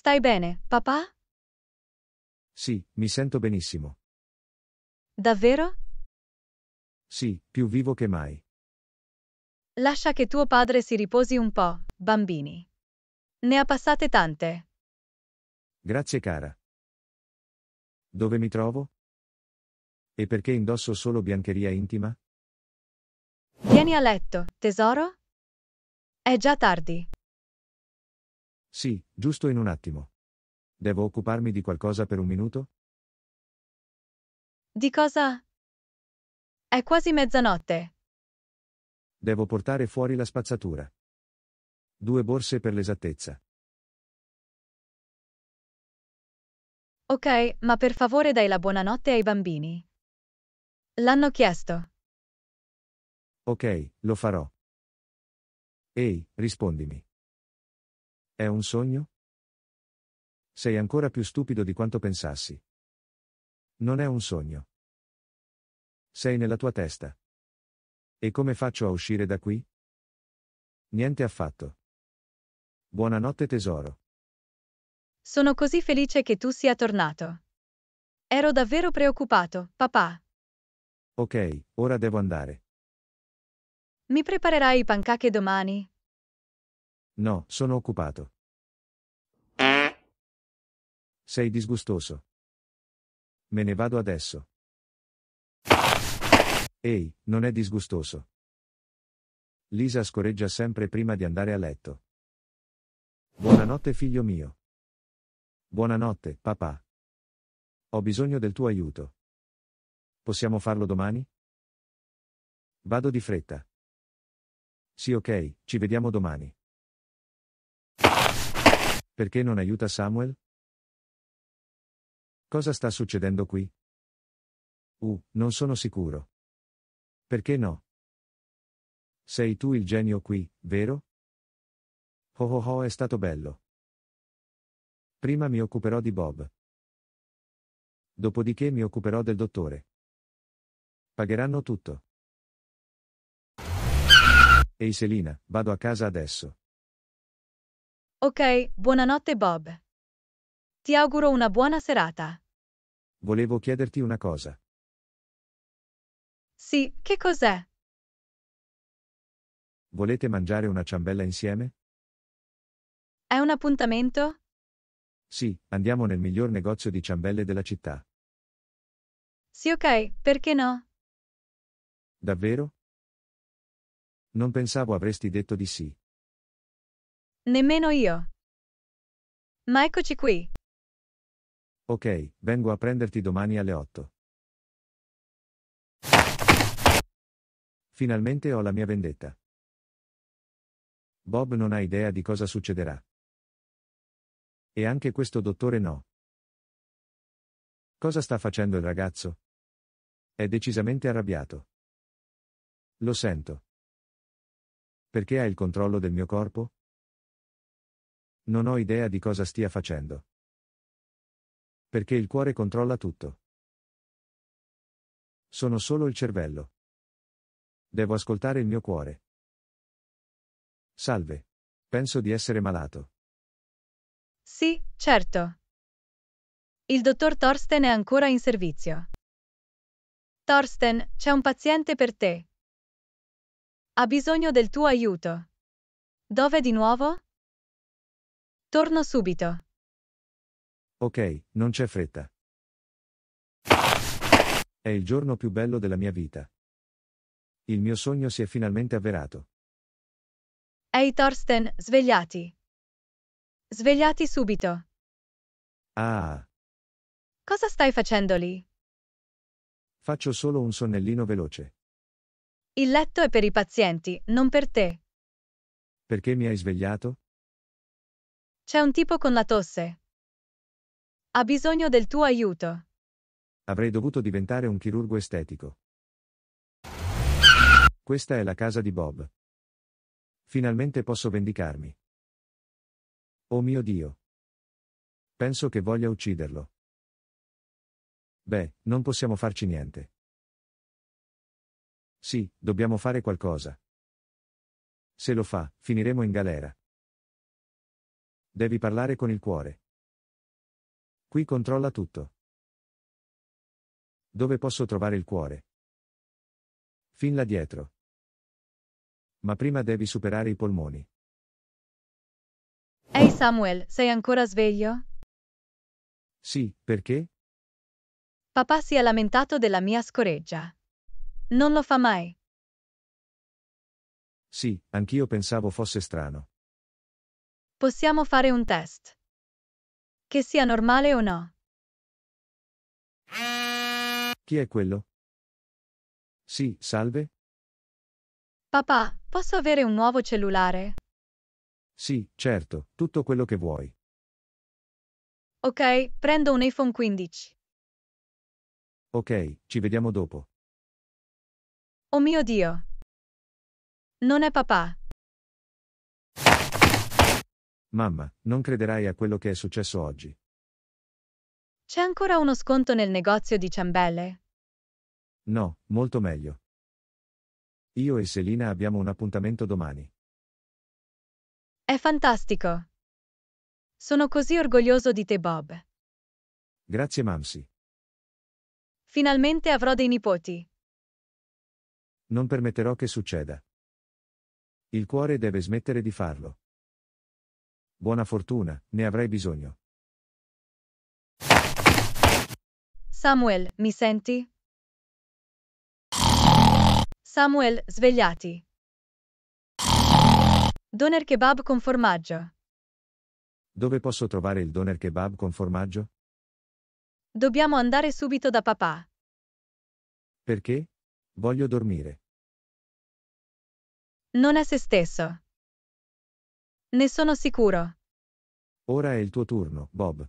Stai bene, papà? Sì, mi sento benissimo. Davvero? Sì, più vivo che mai. Lascia che tuo padre si riposi un po', bambini. Ne ha passate tante. Grazie cara. Dove mi trovo? E perché indosso solo biancheria intima? Vieni a letto, tesoro? È già tardi. Sì, giusto in un attimo. Devo occuparmi di qualcosa per un minuto? Di cosa? È quasi mezzanotte. Devo portare fuori la spazzatura. Due borse per l'esattezza. Ok, ma per favore dai la buonanotte ai bambini. L'hanno chiesto. Ok, lo farò. Ehi, rispondimi. È un sogno? Sei ancora più stupido di quanto pensassi. Non è un sogno. Sei nella tua testa. E come faccio a uscire da qui? Niente affatto. Buonanotte tesoro. Sono così felice che tu sia tornato. Ero davvero preoccupato, papà. Ok, ora devo andare. Mi preparerai i pancake domani? No, sono occupato. Sei disgustoso. Me ne vado adesso. Ehi, non è disgustoso. Lisa scorreggia sempre prima di andare a letto. Buonanotte figlio mio. Buonanotte, papà. Ho bisogno del tuo aiuto. Possiamo farlo domani? Vado di fretta. Sì ok, ci vediamo domani. Perché non aiuta Samuel? Cosa sta succedendo qui? Uh, non sono sicuro. Perché no? Sei tu il genio qui, vero? Oh oh oh è stato bello. Prima mi occuperò di Bob. Dopodiché mi occuperò del dottore. Pagheranno tutto. Ehi Selina, vado a casa adesso. Ok, buonanotte Bob. Ti auguro una buona serata volevo chiederti una cosa. Sì, che cos'è? Volete mangiare una ciambella insieme? È un appuntamento? Sì, andiamo nel miglior negozio di ciambelle della città. Sì, ok, perché no? Davvero? Non pensavo avresti detto di sì. Nemmeno io. Ma eccoci qui. Ok, vengo a prenderti domani alle 8. Finalmente ho la mia vendetta. Bob non ha idea di cosa succederà. E anche questo dottore no. Cosa sta facendo il ragazzo? È decisamente arrabbiato. Lo sento. Perché ha il controllo del mio corpo? Non ho idea di cosa stia facendo. Perché il cuore controlla tutto. Sono solo il cervello. Devo ascoltare il mio cuore. Salve. Penso di essere malato. Sì, certo. Il dottor Thorsten è ancora in servizio. Thorsten, c'è un paziente per te. Ha bisogno del tuo aiuto. Dove di nuovo? Torno subito. Ok, non c'è fretta. È il giorno più bello della mia vita. Il mio sogno si è finalmente avverato. Ehi hey, Thorsten, svegliati. Svegliati subito. Ah. Cosa stai facendo lì? Faccio solo un sonnellino veloce. Il letto è per i pazienti, non per te. Perché mi hai svegliato? C'è un tipo con la tosse. Ha bisogno del tuo aiuto. Avrei dovuto diventare un chirurgo estetico. Questa è la casa di Bob. Finalmente posso vendicarmi. Oh mio Dio. Penso che voglia ucciderlo. Beh, non possiamo farci niente. Sì, dobbiamo fare qualcosa. Se lo fa, finiremo in galera. Devi parlare con il cuore. Qui controlla tutto. Dove posso trovare il cuore? Fin là dietro. Ma prima devi superare i polmoni. Ehi hey Samuel, sei ancora sveglio? Sì, perché? Papà si è lamentato della mia scoreggia. Non lo fa mai. Sì, anch'io pensavo fosse strano. Possiamo fare un test che sia normale o no. Chi è quello? Sì, salve. Papà, posso avere un nuovo cellulare? Sì, certo, tutto quello che vuoi. Ok, prendo un iPhone 15. Ok, ci vediamo dopo. Oh mio Dio. Non è papà. Mamma, non crederai a quello che è successo oggi. C'è ancora uno sconto nel negozio di ciambelle? No, molto meglio. Io e Selina abbiamo un appuntamento domani. È fantastico. Sono così orgoglioso di te, Bob. Grazie, Mamsi. Finalmente avrò dei nipoti. Non permetterò che succeda. Il cuore deve smettere di farlo buona fortuna, ne avrei bisogno. Samuel, mi senti? Samuel, svegliati. Doner kebab con formaggio. Dove posso trovare il doner kebab con formaggio? Dobbiamo andare subito da papà. Perché? Voglio dormire. Non è se stesso. Ne sono sicuro. Ora è il tuo turno, Bob.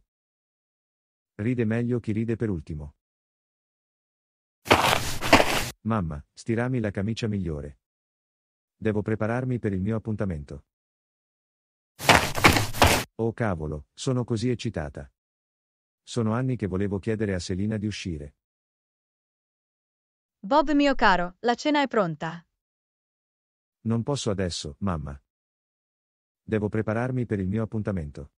Ride meglio chi ride per ultimo. Mamma, stirami la camicia migliore. Devo prepararmi per il mio appuntamento. Oh cavolo, sono così eccitata. Sono anni che volevo chiedere a Selina di uscire. Bob mio caro, la cena è pronta. Non posso adesso, mamma. Devo prepararmi per il mio appuntamento.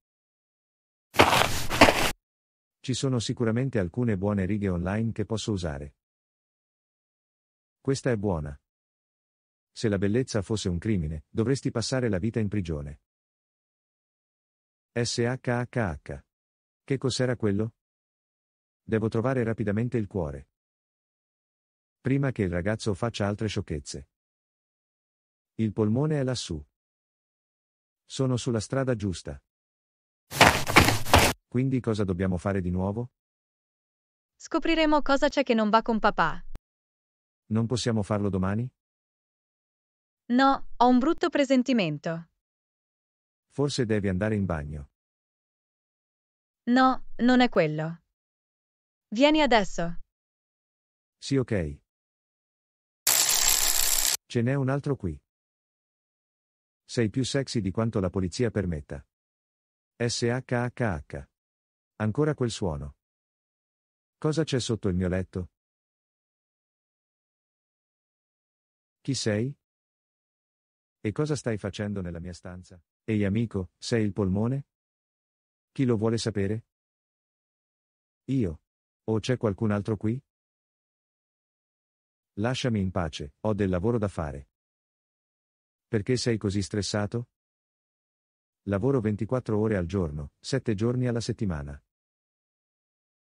Ci sono sicuramente alcune buone righe online che posso usare. Questa è buona. Se la bellezza fosse un crimine, dovresti passare la vita in prigione. SHHH. Che cos'era quello? Devo trovare rapidamente il cuore. Prima che il ragazzo faccia altre sciocchezze. Il polmone è lassù. Sono sulla strada giusta. Quindi cosa dobbiamo fare di nuovo? Scopriremo cosa c'è che non va con papà. Non possiamo farlo domani? No, ho un brutto presentimento. Forse devi andare in bagno. No, non è quello. Vieni adesso. Sì, ok. Ce n'è un altro qui. Sei più sexy di quanto la polizia permetta. SHHH. Ancora quel suono. Cosa c'è sotto il mio letto? Chi sei? E cosa stai facendo nella mia stanza? Ehi amico, sei il polmone? Chi lo vuole sapere? Io. O c'è qualcun altro qui? Lasciami in pace, ho del lavoro da fare. Perché sei così stressato? Lavoro 24 ore al giorno, 7 giorni alla settimana.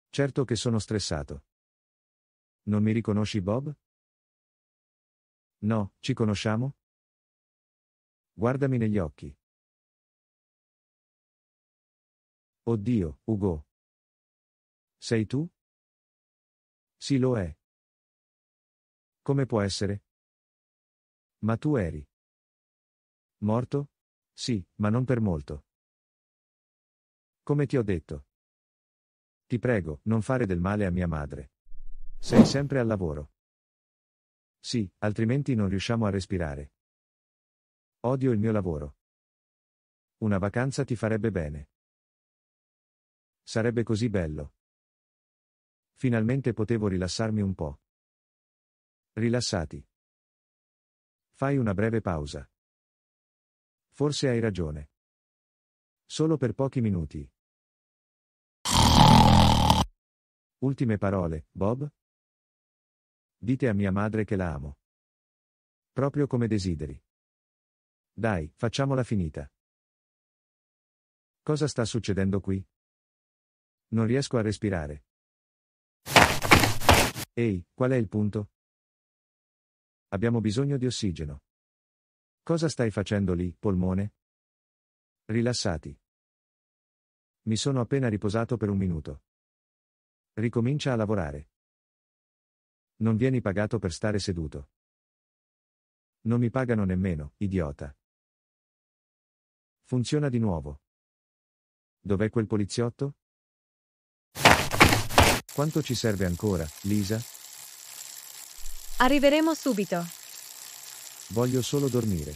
Certo che sono stressato. Non mi riconosci Bob? No, ci conosciamo? Guardami negli occhi. Oddio, Ugo. Sei tu? Sì, lo è. Come può essere? Ma tu eri. Morto? Sì, ma non per molto. Come ti ho detto. Ti prego, non fare del male a mia madre. Sei sempre al lavoro. Sì, altrimenti non riusciamo a respirare. Odio il mio lavoro. Una vacanza ti farebbe bene. Sarebbe così bello. Finalmente potevo rilassarmi un po'. Rilassati. Fai una breve pausa. Forse hai ragione. Solo per pochi minuti. Ultime parole, Bob? Dite a mia madre che la amo. Proprio come desideri. Dai, facciamola finita. Cosa sta succedendo qui? Non riesco a respirare. Ehi, qual è il punto? Abbiamo bisogno di ossigeno. Cosa stai facendo lì, polmone? Rilassati. Mi sono appena riposato per un minuto. Ricomincia a lavorare. Non vieni pagato per stare seduto. Non mi pagano nemmeno, idiota. Funziona di nuovo. Dov'è quel poliziotto? Quanto ci serve ancora, Lisa? Arriveremo subito. Voglio solo dormire.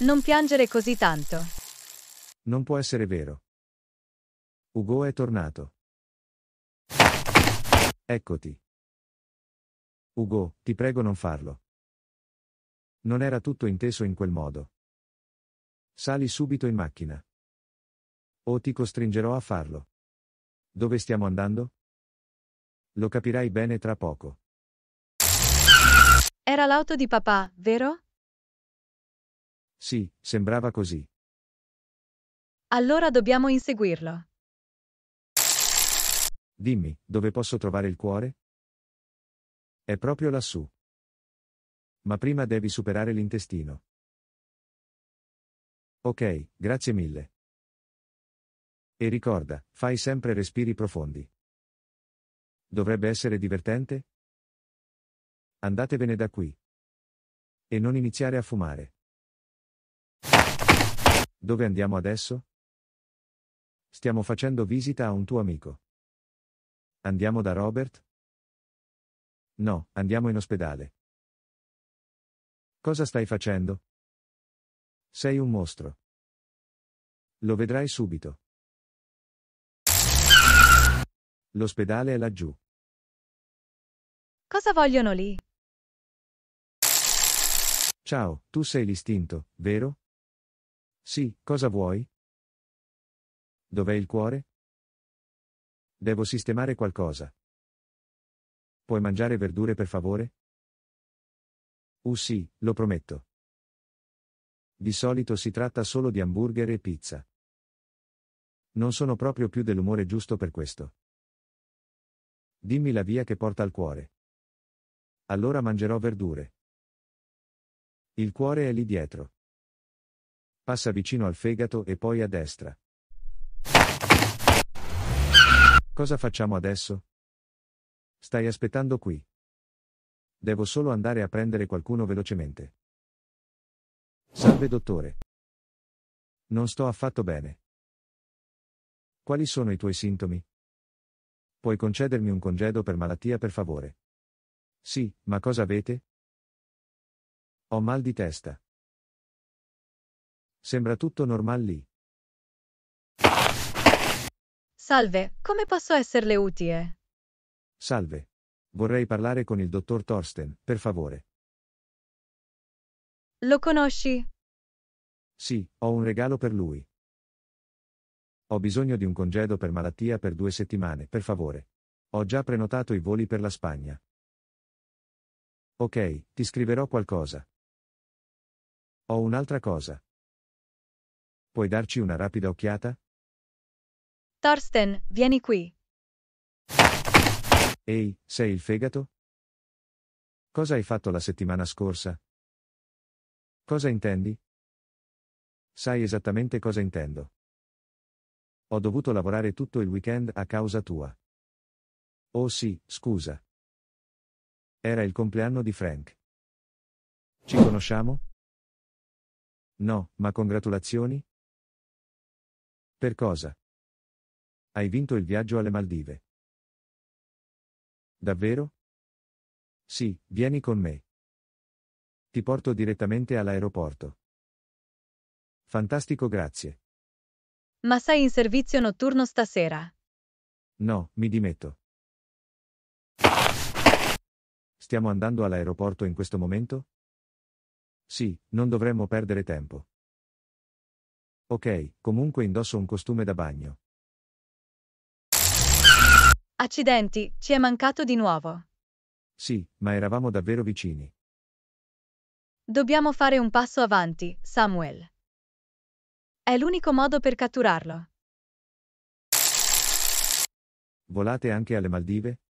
Non piangere così tanto. Non può essere vero. Ugo è tornato. Eccoti. Ugo, ti prego non farlo. Non era tutto inteso in quel modo. Sali subito in macchina. O ti costringerò a farlo. Dove stiamo andando? Lo capirai bene tra poco. Era l'auto di papà, vero? Sì, sembrava così. Allora dobbiamo inseguirlo. Dimmi, dove posso trovare il cuore? È proprio lassù. Ma prima devi superare l'intestino. Ok, grazie mille. E ricorda, fai sempre respiri profondi. Dovrebbe essere divertente? Andatevene da qui. E non iniziare a fumare. Dove andiamo adesso? Stiamo facendo visita a un tuo amico. Andiamo da Robert? No, andiamo in ospedale. Cosa stai facendo? Sei un mostro. Lo vedrai subito. L'ospedale è laggiù. Cosa vogliono lì? Ciao, tu sei l'istinto, vero? Sì, cosa vuoi? Dov'è il cuore? Devo sistemare qualcosa. Puoi mangiare verdure per favore? Uh sì, lo prometto. Di solito si tratta solo di hamburger e pizza. Non sono proprio più dell'umore giusto per questo. Dimmi la via che porta al cuore. Allora mangerò verdure. Il cuore è lì dietro. Passa vicino al fegato e poi a destra. Cosa facciamo adesso? Stai aspettando qui. Devo solo andare a prendere qualcuno velocemente. Salve dottore. Non sto affatto bene. Quali sono i tuoi sintomi? Puoi concedermi un congedo per malattia per favore? Sì, ma cosa avete? Ho mal di testa. Sembra tutto normale lì. Salve, come posso esserle utile? Salve. Vorrei parlare con il dottor Thorsten, per favore. Lo conosci? Sì, ho un regalo per lui. Ho bisogno di un congedo per malattia per due settimane, per favore. Ho già prenotato i voli per la Spagna. Ok, ti scriverò qualcosa. Ho un'altra cosa. Puoi darci una rapida occhiata? Thorsten, vieni qui. Ehi, sei il fegato? Cosa hai fatto la settimana scorsa? Cosa intendi? Sai esattamente cosa intendo. Ho dovuto lavorare tutto il weekend a causa tua. Oh sì, scusa. Era il compleanno di Frank. Ci conosciamo? No, ma congratulazioni? Per cosa? Hai vinto il viaggio alle Maldive. Davvero? Sì, vieni con me. Ti porto direttamente all'aeroporto. Fantastico, grazie. Ma sei in servizio notturno stasera? No, mi dimetto. Stiamo andando all'aeroporto in questo momento? Sì, non dovremmo perdere tempo. Ok, comunque indosso un costume da bagno. Accidenti, ci è mancato di nuovo. Sì, ma eravamo davvero vicini. Dobbiamo fare un passo avanti, Samuel. È l'unico modo per catturarlo. Volate anche alle Maldive?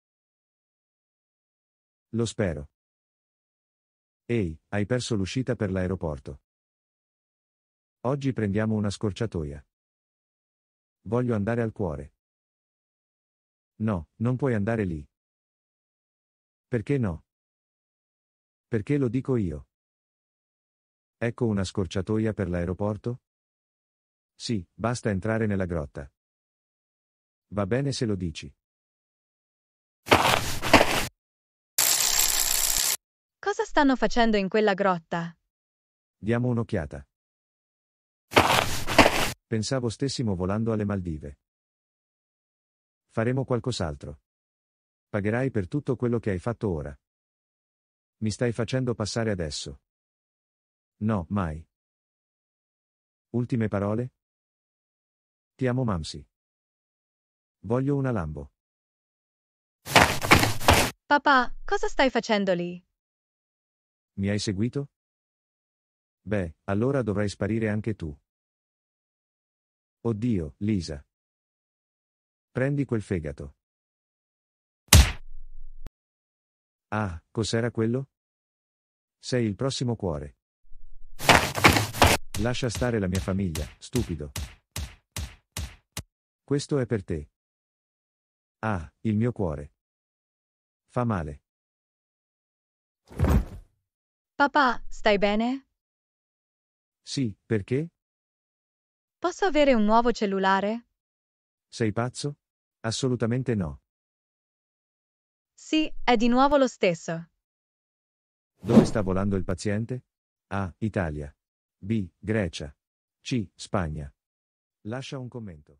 Lo spero. Ehi, hai perso l'uscita per l'aeroporto. Oggi prendiamo una scorciatoia. Voglio andare al cuore. No, non puoi andare lì. Perché no? Perché lo dico io. Ecco una scorciatoia per l'aeroporto? Sì, basta entrare nella grotta. Va bene se lo dici. stanno facendo in quella grotta? Diamo un'occhiata. Pensavo stessimo volando alle Maldive. Faremo qualcos'altro. Pagherai per tutto quello che hai fatto ora. Mi stai facendo passare adesso. No, mai. Ultime parole? Ti amo Mamsi. Voglio una Lambo. Papà, cosa stai facendo lì? Mi hai seguito? Beh, allora dovrai sparire anche tu. Oddio, Lisa. Prendi quel fegato. Ah, cos'era quello? Sei il prossimo cuore. Lascia stare la mia famiglia, stupido. Questo è per te. Ah, il mio cuore. Fa male. Papà, stai bene? Sì, perché? Posso avere un nuovo cellulare? Sei pazzo? Assolutamente no. Sì, è di nuovo lo stesso. Dove sta volando il paziente? A. Italia. B. Grecia. C. Spagna. Lascia un commento.